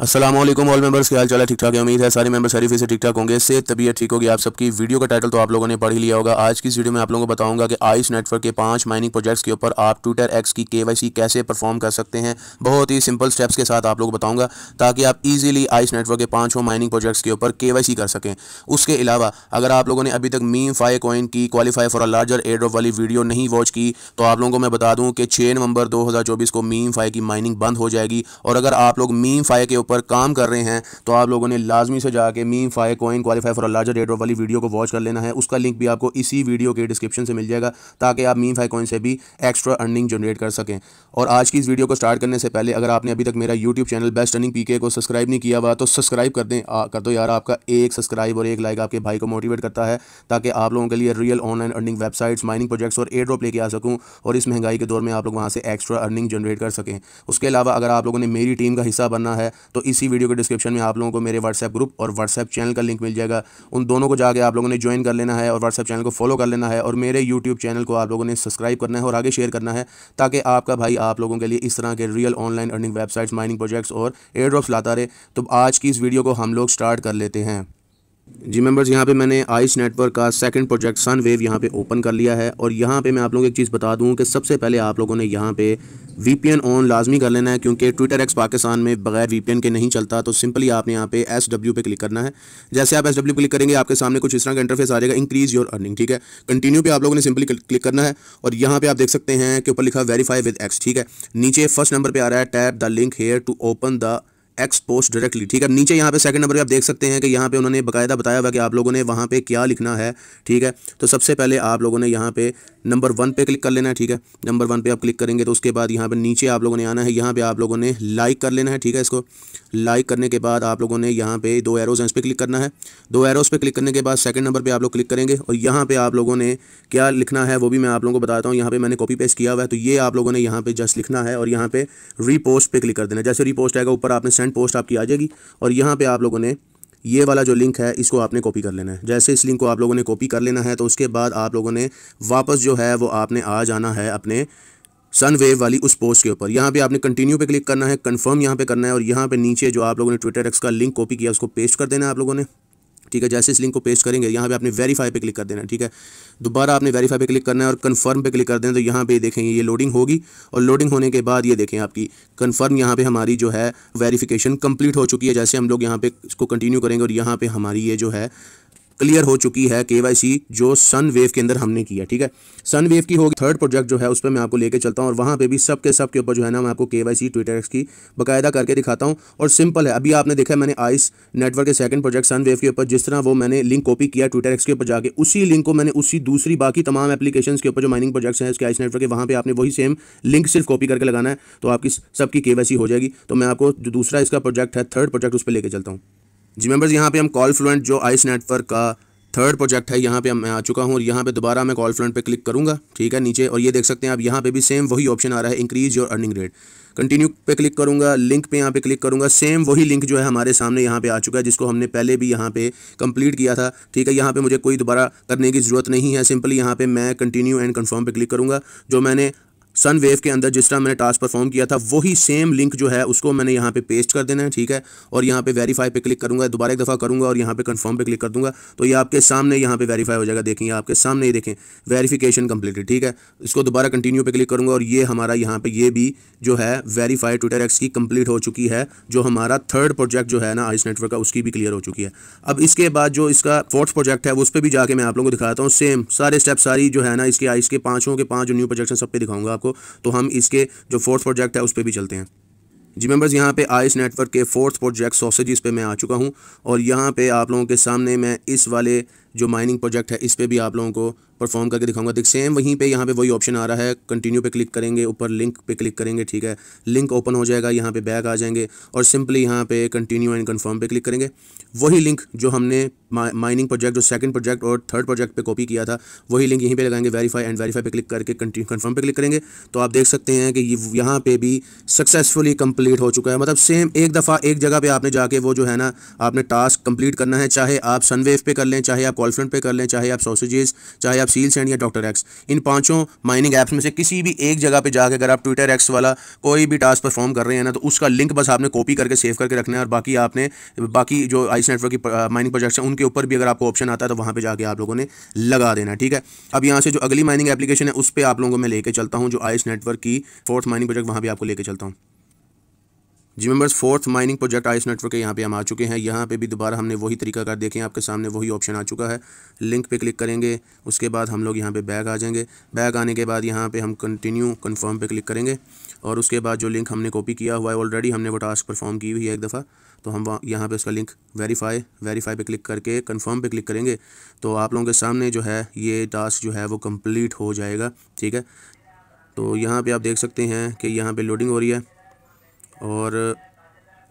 Aslam all members के हाल चाल है ठीक ठाक है उम्मीद है सारे मेंबर्स फिर से ठीक ठाक होंगे से तबीयत ठीक होगी आप सबकी वीडियो का टाइटल तो आप लोगों ने पढ़ ही लिया होगा आज की इस वीडियो में आप लोगों को बताऊंगा कि आइस नेटवर्क के पांच माइनिंग प्रोजेक्ट्स के ऊपर आप ट्विटर एक्स की केवाईसी कैसे परफॉर्म कर सकते हैं बहुत ही सिंपल स्टेप्स के साथ आप लोग बताऊंगा ताकि आप ईजिली आइस नेटवर्क के पाँचों माइनिंग प्रोजेक्ट्स के ऊपर के कर सकें उसके अलावा अगर आप लोगों ने अभी तक मीम फाई कोइन की qualify for a larger air वाली वीडियो नहीं वॉच की तो आप लोगों को मैं बता दूँ कि छः नवंबर दो को मीम फाई की माइनिंग बंद हो जाएगी और अगर आप लोग मीम फाई के पर काम कर रहे हैं तो आप लोगों ने लाजमी से जाकर MemeFi coin qualify for larger date वाली वीडियो को वॉच कर लेना है उसका लिंक भी आपको इसी वीडियो के डिस्क्रिप्शन से मिल जाएगा ताकि आप मीम फाई कॉइन से भी एक्स्ट्रा अर्निंग जनरेट कर सकें और आज की इस वीडियो को स्टार्ट करने से पहले अगर आपने अभी तक मेरा YouTube channel best earning PK को सब्सक्राइब नहीं किया हुआ तो सब्सक्राइब कर दें आ, कर दो यार आपका एक सब्सक्राइब और एक लाइक आपके भाई को मोटिवेट करता है ताकि आप लोगों के लिए real online earning websites mining projects और एड्रॉप लेके आ सकूँ और इस महंगाई के दौर में आप लोग वहाँ से एक्स्ट्रा अर्निंग जनरेट कर सकें उसके अलावा अगर आप लोगों ने मेरी टीम का हिस्सा बनना है तो तो इसी वीडियो के डिस्क्रिप्शन में आप लोगों को मेरे व्हाट्सएप ग्रुप और व्हाट्सएप चैनल का लिंक मिल जाएगा उन दोनों को जाकर आप लोगों ने ज्वाइन कर लेना है और व्हाट्सएप चैनल को फॉलो कर लेना है और मेरे यूट्यूब चैनल को आप लोगों ने सब्सक्राइब करना है और आगे शेयर करना है ताकि आपका भाई आप लोगों के लिए इस तरह के real online earning websites mining projects और एयर ड्रॉप्स लाता रहे तो आज की इस वीडियो को हम लोग स्टार्ट कर लेते हैं जी मेंबर्स यहाँ पे मैंने आइस नेटवर्क का सेकंड प्रोजेक्ट सन वेव यहाँ पे ओपन कर लिया है और यहाँ पे मैं आप लोगों को एक चीज़ बता दूँ कि सबसे पहले आप लोगों ने यहाँ पे वीपीएन ऑन लाजमी कर लेना है क्योंकि ट्विटर एक्स पाकिस्तान में बगैर वीपीएन के नहीं चलता तो सिंपली आपने यहाँ पे एस डब्ल्यू पे क्लिक करना है जैसे आप एस डब्ल्यू क्लिक करेंगे आपके सामने कुछ इस तरह का इंटरफेस आ जाएगा इंक्रीज योर अर्निंग ठीक है कंटिन्यू पे आप लोगों ने सिंपली क्लिक करना है और यहाँ पे आप देख सकते हैं कि ऊपर लिखा वेरीफाई विद एक्स ठीक है नीचे फर्स्ट नंबर पर आ रहा है tap the link here to open the X post directly ठीक है नीचे यहाँ पे सेकंड नंबर पे आप देख सकते हैं कि यहाँ पे उन्होंने बकायदा बताया हुआ कि आप लोगों ने वहाँ पे क्या लिखना है ठीक है तो सबसे पहले आप लोगों ने यहाँ पे नंबर वन पे क्लिक कर लेना है ठीक है नंबर वन पे आप क्लिक करेंगे तो उसके बाद यहाँ पर नीचे आप लोगों ने आना है यहाँ पर आप लोगों ने लाइक कर लेना है ठीक है इसको लाइक करने के बाद आप लोगों ने यहाँ पे दो एरोज हैं इस पर क्लिक करना है दो एरोज पे क्लिक करने के बाद सेकंड नंबर पर आप लोग क्लिक करेंगे और यहाँ पर आप लोगों ने क्या लिखना है वो भी मैं आप लोगों को बताता हूँ यहाँ पर मैंने कॉपी पेस्ट किया हुआ है तो ये आप लोगों ने यहाँ पे जस्ट लिखना है और यहाँ पर रीपोस्ट पे क्लिक कर देना जैसे रीपोस्ट आएगा ऊपर आपने सेंड कमेंट पोस्ट आपकी आ जाएगी और यहाँ पर आप लोगों ने ये वाला जो लिंक है इसको आपने कॉपी कर लेना है जैसे इस लिंक को आप लोगों ने कॉपी कर लेना है तो उसके बाद आप लोगों ने वापस जो है वो आपने आ जाना है अपने सन वेव वाली उस पोस्ट के ऊपर यहाँ पे आपने कंटिन्यू पे क्लिक करना है कंफर्म यहाँ पे करना है और यहाँ पे नीचे जो आप लोगों ने ट्विटर एक्स का लिंक कॉपी किया उसको पेस्ट कर देना है आप लोगों ने ठीक है जैसे इस लिंक को पेस्ट करेंगे यहाँ पे आपने वेरीफाई पे क्लिक कर देना ठीक है दोबारा आपने वेरीफाई पे क्लिक करना है और कंफर्म पे क्लिक कर देना तो यहाँ पे देखेंगे ये लोडिंग होगी और लोडिंग होने के बाद ये देखें आपकी कंफर्म यहाँ पे हमारी जो है वेरीफिकेशन कंप्लीट हो चुकी है जैसे हम लोग यहाँ पे इसको कंटिन्यू करेंगे और यहाँ पे हमारी ये जो है क्लियर हो चुकी है के जो सन वेव के अंदर हमने किया ठीक है सन वेव की होगी थर्ड प्रोजेक्ट जो है उस पर मैं आपको लेके चलता हूँ और वहाँ पे भी सब के सब के ऊपर जो है ना मैं आपको के वाई सी ट्विटर की बाकायदा करके दिखाता हूँ और सिंपल है अभी आपने देखा मैंने आइस नेटवर्क के सेकंड प्रोजेक्ट सन वेव के ऊपर जिस तरह वो मैंने लिंक कॉपी किया ट्विटर एक्स के ऊपर जाके उसी लिंक को मैंने उसी दूसरी बाकी तमाम एप्लीकेशन के ऊपर जो माइनिंग प्रोजेक्ट्स हैं इसके आइस नेटवर्क के वहाँ पर आपने वही सेम लिंक सिर्फ कॉपी करके लगाना है तो आपकी सबकी के हो जाएगी तो मैं आपको जो दूसरा इसका प्रोजेक्ट है थर्ड प्रोजेक्ट उस पर लेकर चलता हूँ जी मेम्बर्स यहाँ पे हम कॉल फ्लुएंट जो आइस नेटवर्क का थर्ड प्रोजेक्ट है यहाँ पे मैं आ चुका हूँ और यहाँ पे दोबारा मैं कॉल फ्लुएंट पे क्लिक करूँगा ठीक है नीचे और ये देख सकते हैं आप यहाँ पे भी सेम वही ऑप्शन आ रहा है increase your earning rate continue पे क्लिक करूँगा लिंक पे यहाँ पे क्लिक करूँगा सेम वही लिंक जो है हमारे सामने यहाँ पे आ चुका है जिसको हमने पहले भी यहाँ पे कंप्लीट किया था ठीक है यहाँ पे मुझे कोई दोबारा करने की ज़रूरत नहीं है सिंपली यहाँ पे मैं कंटिन्यू एंड कंफर्म पे क्लिक करूँगा जो मैंने सन वेव के अंदर जिस तरह मैंने टास्क परफॉर्म किया था वही सेम लिंक जो है उसको मैंने यहाँ पे पेस्ट कर देना है ठीक है और यहाँ पे वेरीफाई पे क्लिक करूँगा दोबारा एक दफ़ा करूँगा और यहाँ पे कंफर्म पे क्लिक कर दूँगा तो ये आपके सामने यहाँ पे वेरीफाई हो जाएगा देखेंगे आपके सामने ही देखें वेरीफिकेशन कंप्लीटेड ठीक है इसको दोबारा कंटिन्यू पर क्लिक करूँगा और ये हमारा यहाँ पर ये भी जो है वेरीफाई ट्विटर एक्स की कम्प्लीट हो चुकी है जो हमारा थर्ड प्रोजेक्ट जो है ना आइस नेटवर्क का उसकी भी क्लियर हो चुकी है अब इसके बाद जो इसका फोर्थ प्रोजेक्ट है उस पर भी जाके मैं आप लोगों को दिखाता हूँ सेम सारे स्टेप सारी जो है ना इसके आइस के पाँचों के पाँच जो न्यू प्रोजेक्ट सब पे दिखाऊंगा आपको आपको तो हम इसके जो फोर्थ प्रोजेक्ट है उस पर भी चलते हैं जी मेम्बर्स यहाँ पे आइस नेटवर्क के फोर्थ प्रोजेक्ट सॉसेज पे मैं आ चुका हूँ और यहाँ पे आप लोगों के सामने मैं इस वाले जो माइनिंग प्रोजेक्ट है इस पर भी आप लोगों को परफॉर्म करके दिखाऊंगा देख सेम वहीं पे यहाँ पे वही ऑप्शन आ रहा है कंटिन्यू पे क्लिक करेंगे ऊपर लिंक पे क्लिक करेंगे ठीक है लिंक ओपन हो जाएगा यहाँ पे बैग आ जाएंगे और सिंपली यहाँ पे कंटिन्यू एंड कंफर्म पे क्लिक करेंगे वही लिंक जो हमने माइनिंग प्रोजेक्ट जो सेकंड प्रोजेक्ट और थर्ड प्रोजेक्ट पर कॉपी किया था वही लिंक यहीं पर लगाएंगे वेरीफाई एंड वेरीफाई पर क्लिक करके कंटिन्यू कन्फर्म पर क्लिक करेंगे तो आप देख सकते हैं कि यहाँ पे भी सक्सेसफुली कंप्लीट हो चुका है मतलब सेम एक दफ़ा एक जगह पर आपने जाके वो जो है ना आपने टास्क कंप्लीट करना है चाहे आप सनवेव पे कर लें चाहे आप बॉयफ्रेंड पे कर लें चाहे आप सोसेजेस चाहे आप सील्स एंड या डॉक्टर एक्स इन पांचों माइनिंग ऐप्स में से किसी भी एक जगह पर जाकर अगर आप ट्विटर एक्स वाला कोई भी टास्क परफॉर्म कर रहे हैं ना तो उसका लिंक बस आपने कॉपी करके सेव करके रखना है और बाकी आपने बाकी जो आइस नेटवर्क की माइनिंग uh, प्रोजेक्ट्स हैं उनके ऊपर भी अगर आपको ऑप्शन आता है तो वहाँ पर जाकर आप लोगों ने लगा देना ठीक है अब यहाँ से जो अगली माइनिंग एप्लीकेशन है उस पर आप लोगों को मैं लेकर चलता हूँ जो आइस नेटवर्क की फोर्थ माइनिंग प्रोजेक्ट वहाँ भी आपको लेकर चलता हूँ जी members fourth mining project Ice Network के यहाँ पे हम आ चुके हैं यहाँ पे भी दोबारा हमने वही तरीका कर देखें आपके सामने वही ऑप्शन आ चुका है लिंक पे क्लिक करेंगे उसके बाद हम लोग यहाँ पे बैग आ जाएंगे बैग आने के बाद यहाँ पे हम कंटिन्यू कंफर्म पे क्लिक करेंगे और उसके बाद जो लिंक हमने कॉपी किया हुआ है ऑलरेडी हमने वो टास्क परफॉर्म की हुई है एक दफ़ा तो हम वहाँ यहाँ पर उसका लिंक वेरीफाई वेरीफाई पे क्लिक करके कंफर्म पे क्लिक करेंगे तो आप लोगों के सामने जो है ये टास्क जो है वो कम्प्लीट हो जाएगा ठीक है तो यहाँ पे आप देख सकते हैं कि यहाँ पे लोडिंग हो रही है और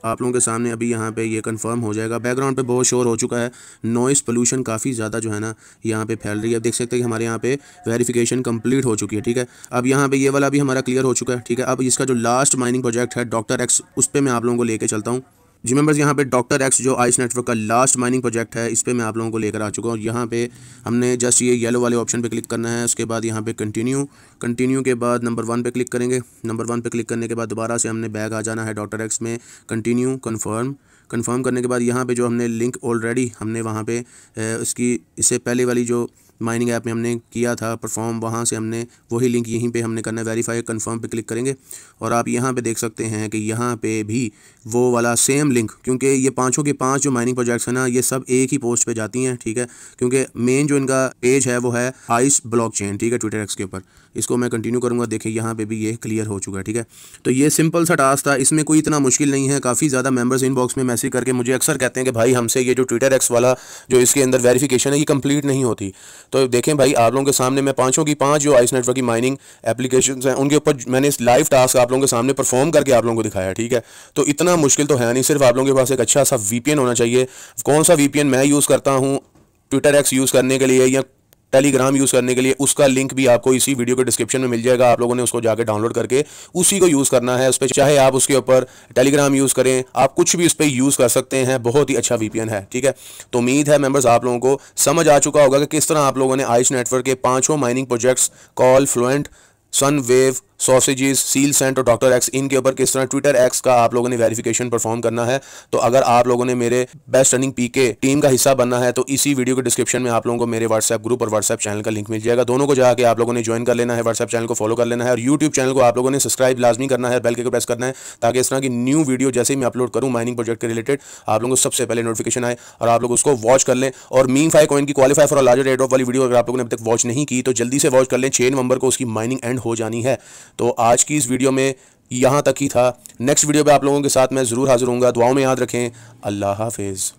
आप लोगों के सामने अभी यहाँ पे ये कंफर्म हो जाएगा बैकग्राउंड पे बहुत शोर हो चुका है नॉइस पोल्यूशन काफ़ी ज़्यादा जो है ना यहाँ पे फैल रही है अब देख सकते हैं कि हमारे यहाँ पे वेरिफिकेशन कंप्लीट हो चुकी है ठीक है अब यहाँ पे ये वाला भी हमारा क्लियर हो चुका है ठीक है अब इसका जो लास्ट माइनिंग प्रोजेक्ट है डॉक्टर एक्स उस पर मैं आप लोगों को लेकर चलता हूँ जी मेम्बर्स यहाँ पे डॉक्टर एक्स जो आइस नेटवर्क का लास्ट माइनिंग प्रोजेक्ट है इस पर मैं आप लोगों को लेकर आ चुका हूँ यहाँ पे हमने जस्ट ये येलो वाले ऑप्शन पे क्लिक करना है उसके बाद यहाँ पे कंटिन्यू कंटिन्यू के बाद नंबर वन पे क्लिक करेंगे नंबर वन पे क्लिक करने के बाद दोबारा से हमने बैग आ जाना है डॉक्टर एक्स में कंटिन्यू कन्फर्म कन्फर्म करने के बाद यहाँ पर जो हमने लिंक ऑलरेडी हमने वहाँ पर इसकी इससे पहले वाली जो माइनिंग ऐप में हमने किया था परफॉर्म वहाँ से हमने वही लिंक यहीं पे हमने करना है वेरीफाई कन्फर्म पे क्लिक करेंगे और आप यहाँ पे देख सकते हैं कि यहाँ पे भी वो वाला सेम लिंक क्योंकि ये पाँचों के पाँच जो माइनिंग प्रोजेक्ट्स हैं ना ये सब एक ही पोस्ट पर जाती हैं ठीक है क्योंकि मेन जो इनका पेज है वो है आइस ब्लॉक ठीक है ट्विटर एक्स के ऊपर इसको मैं कंटिन्यू करूँगा देखिए यहाँ पे भी ये क्लियर हो चुका है ठीक है तो ये सिंपल सा टास्क था इसमें कोई इतना मुश्किल नहीं है काफ़ी ज़्यादा मेम्बर्स इनबॉक्स में मैसेज करके मुझे अक्सर कहते हैं कि भाई हमसे ये जो ट्विटर एक्स वाला जो इसके अंदर वेरीफिकेशन है ये कंप्लीट नहीं होती तो देखें भाई आप लोगों के सामने मैं पाँचों की पाँच जो आइस नेटवर्क की माइनिंग एप्लीकेशन हैं उनके ऊपर मैंने इस लाइव टास्क आप लोगों के सामने परफॉर्म करके आप लोगों को दिखाया ठीक है तो इतना मुश्किल तो है नहीं सिर्फ आप लोगों के पास एक अच्छा सा वीपीएन होना चाहिए कौन सा वीपीएन मैं यूज़ करता हूँ ट्विटर एक्स यूज़ करने के लिए या टेलीग्राम यूज़ करने के लिए उसका लिंक भी आपको इसी वीडियो के डिस्क्रिप्शन में मिल जाएगा आप लोगों ने उसको जाकर डाउनलोड करके उसी को यूज़ करना है उस पर चाहे आप उसके ऊपर टेलीग्राम यूज़ करें आप कुछ भी उस पर यूज़ कर सकते हैं बहुत ही अच्छा वीपीएन है ठीक है तो उम्मीद है मेम्बर्स आप लोगों को समझ आ चुका होगा कि किस तरह आप लोगों ने आइस नेटवर्क के पाँचों mining projects Call Fluent Sun Wave sausages seal cent और डॉक्टर एक्स इनके ऊपर किस तरह ट्विटर एक्स का आप लोगों ने वेरिफिकेशन परफॉर्म करना है तो अगर आप लोगों ने मेरे best running P K team का हिस्सा बनना है तो इसी वीडियो के डिस्क्रिप्शन में आप लोगों को मेरे व्हाट्सएप ग्रुप और व्हाट्सएप चैनल का लिंक मिल जाएगा दोनों को जाकर आप लोगों ने ज्वाइन कर लेना है व्हाट्सएप चैनल को फॉलो कर लेना है और यूट्यूब चैनल को आप लोगों ने सब्सक्राइब लाजमी करना है बेल के प्रेस करना है ताकि इस तरह की न्यू वीडियो जैसे ही मैं अपलोड करूँ माइनिंग प्रोजेक्ट के रिलेटेड आप लोगों को सबसे पहले नोटिफिकेशन आए और आप लोग उसको वॉच कर लें और मीम फाइव कॉइन की qualify for larger rate of वाली वीडियो अगर आप लोगों ने अब तक वॉच नहीं की तो जल्दी से वॉच कर लें छः नवंबर को उसकी माइनिंग एंड एंड हो जानी है तो आज की इस वीडियो में यहाँ तक ही था नेक्स्ट वीडियो पे आप लोगों के साथ मैं ज़रूर हाजिर हूँ दुआओं में याद रखें अल्लाह हाफिज़